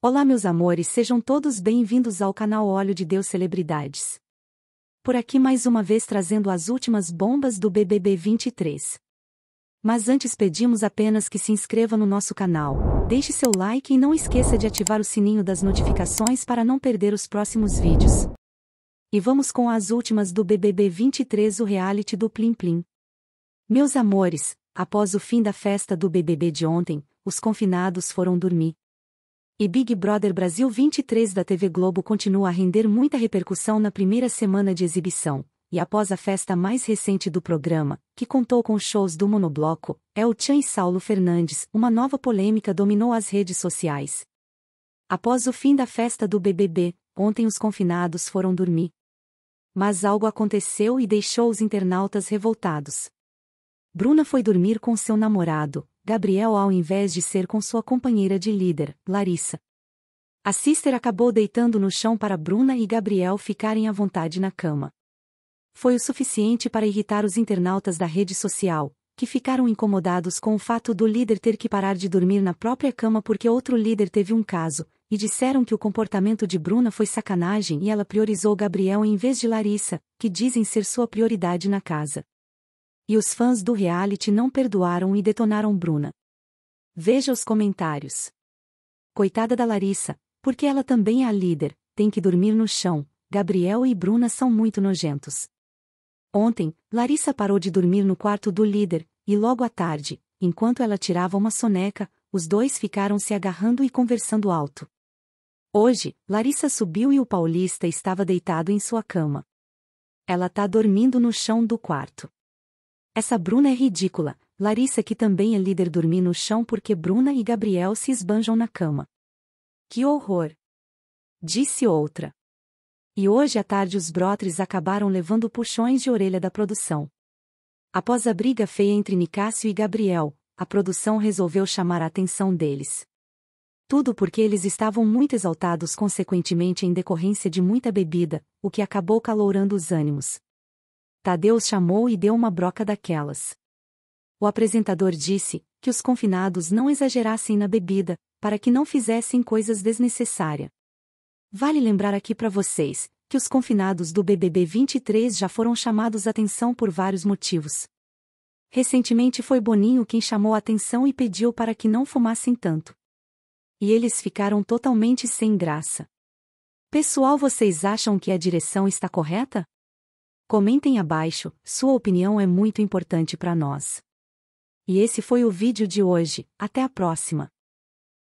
Olá meus amores, sejam todos bem-vindos ao canal Óleo de Deus Celebridades. Por aqui mais uma vez trazendo as últimas bombas do BBB 23. Mas antes pedimos apenas que se inscreva no nosso canal, deixe seu like e não esqueça de ativar o sininho das notificações para não perder os próximos vídeos. E vamos com as últimas do BBB 23 o reality do Plim Plim. Meus amores, após o fim da festa do BBB de ontem, os confinados foram dormir e Big Brother Brasil 23 da TV Globo continua a render muita repercussão na primeira semana de exibição, e após a festa mais recente do programa, que contou com shows do monobloco, El é Chan e Saulo Fernandes, uma nova polêmica dominou as redes sociais. Após o fim da festa do BBB, ontem os confinados foram dormir. Mas algo aconteceu e deixou os internautas revoltados. Bruna foi dormir com seu namorado, Gabriel ao invés de ser com sua companheira de líder, Larissa. A sister acabou deitando no chão para Bruna e Gabriel ficarem à vontade na cama. Foi o suficiente para irritar os internautas da rede social, que ficaram incomodados com o fato do líder ter que parar de dormir na própria cama porque outro líder teve um caso, e disseram que o comportamento de Bruna foi sacanagem e ela priorizou Gabriel em vez de Larissa, que dizem ser sua prioridade na casa. E os fãs do reality não perdoaram e detonaram Bruna. Veja os comentários. Coitada da Larissa, porque ela também é a líder, tem que dormir no chão. Gabriel e Bruna são muito nojentos. Ontem, Larissa parou de dormir no quarto do líder, e logo à tarde, enquanto ela tirava uma soneca, os dois ficaram se agarrando e conversando alto. Hoje, Larissa subiu e o paulista estava deitado em sua cama. Ela tá dormindo no chão do quarto. Essa Bruna é ridícula, Larissa que também é líder dormir no chão porque Bruna e Gabriel se esbanjam na cama. Que horror! Disse outra. E hoje à tarde os brotres acabaram levando puxões de orelha da produção. Após a briga feia entre Nicásio e Gabriel, a produção resolveu chamar a atenção deles. Tudo porque eles estavam muito exaltados consequentemente em decorrência de muita bebida, o que acabou calourando os ânimos. Tadeus chamou e deu uma broca daquelas. O apresentador disse que os confinados não exagerassem na bebida, para que não fizessem coisas desnecessárias. Vale lembrar aqui para vocês que os confinados do BBB 23 já foram chamados atenção por vários motivos. Recentemente foi Boninho quem chamou atenção e pediu para que não fumassem tanto. E eles ficaram totalmente sem graça. Pessoal, vocês acham que a direção está correta? Comentem abaixo, sua opinião é muito importante para nós. E esse foi o vídeo de hoje, até a próxima!